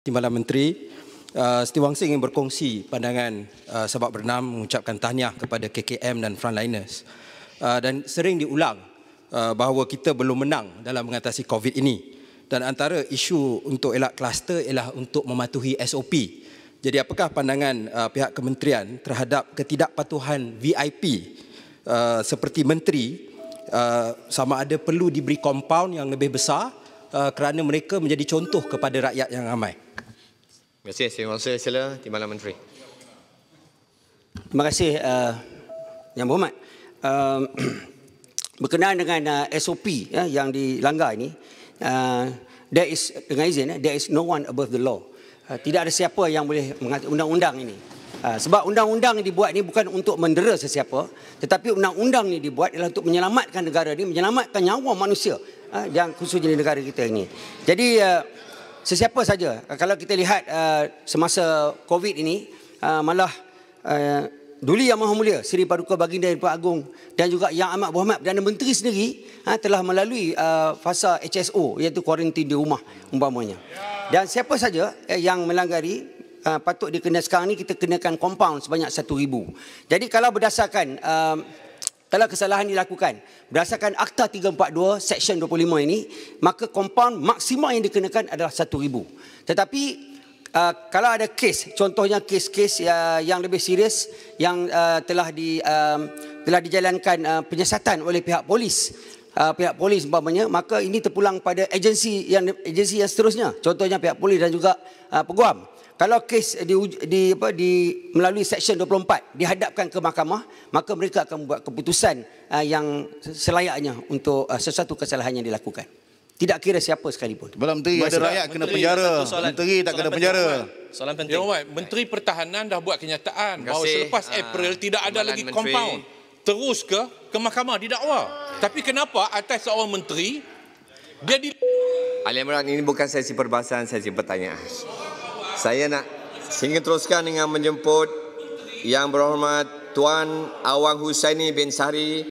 Timbalan Menteri uh, Siti Wangsi ingin berkongsi pandangan uh, sebab bernam mengucapkan tahniah kepada KKM dan frontliners uh, dan sering diulang uh, bahawa kita belum menang dalam mengatasi COVID ini dan antara isu untuk elak kluster ialah untuk mematuhi SOP. Jadi apakah pandangan uh, pihak kementerian terhadap ketidakpatuhan VIP uh, seperti menteri uh, sama ada perlu diberi compound yang lebih besar uh, kerana mereka menjadi contoh kepada rakyat yang ramai. Terima kasih Sri Mansur Sila, Timbalan Menteri. Terima kasih uh, Yang Berhormat. Uh, berkenaan dengan uh, SOP ya, yang dilanggar ini, uh, there is, dengan izin, eh, there is no one above the law. Uh, tidak ada siapa yang boleh mengatur undang-undang ini. Uh, sebab undang-undang yang dibuat ini bukan untuk mendera sesiapa, tetapi undang-undang ini dibuat adalah untuk menyelamatkan negara ini, menyelamatkan nyawa manusia uh, yang khususnya di negara kita ini. Jadi, uh, sesiapa saja. Eh, kalau kita lihat uh, semasa COVID ini, uh, malah uh, Duli Yang Maha Mulia, Seri Paduka Baginda Yang Puan Agong dan juga Yang Amat Berhormat Perdana Menteri sendiri uh, telah melalui uh, fasa HSO iaitu kuarantin di rumah umpamanya. Dan siapa saja uh, yang melanggari uh, patut dikena sekarang ni kita kenakan compound sebanyak RM1,000. Jadi kalau berdasarkan uh, kalau kesalahan dilakukan berdasarkan Akta 342 Seksyen 25 ini, maka kompaun maksima yang dikenakan adalah RM1,000. Tetapi uh, kalau ada kes, contohnya kes-kes uh, yang lebih serius yang uh, telah, di, uh, telah dijalankan uh, penyiasatan oleh pihak polis, Uh, pihak polis umpamanya maka ini terpulang pada agensi yang agensi yang seterusnya contohnya pihak polis dan juga uh, peguam kalau kes di, di apa di melalui section 24 dihadapkan ke mahkamah maka mereka akan membuat keputusan uh, yang selayaknya untuk uh, sesuatu kesalahan yang dilakukan tidak kira siapa sekalipun Bila menteri ada rakyat kena penjara soalan, menteri tak kena penjara soalan penting ya Umar, menteri pertahanan dah buat kenyataan bahawa selepas uh, April tidak ada lagi menteri. compound terus ke ke mahkamah didakwa uh. tapi kenapa atas seorang menteri dia di Alhamdulillah ini bukan sesi perbahasan sesi pertanyaan saya nak singgah teruskan dengan menjemput yang berhormat Tuan Awang Husaini bin Sari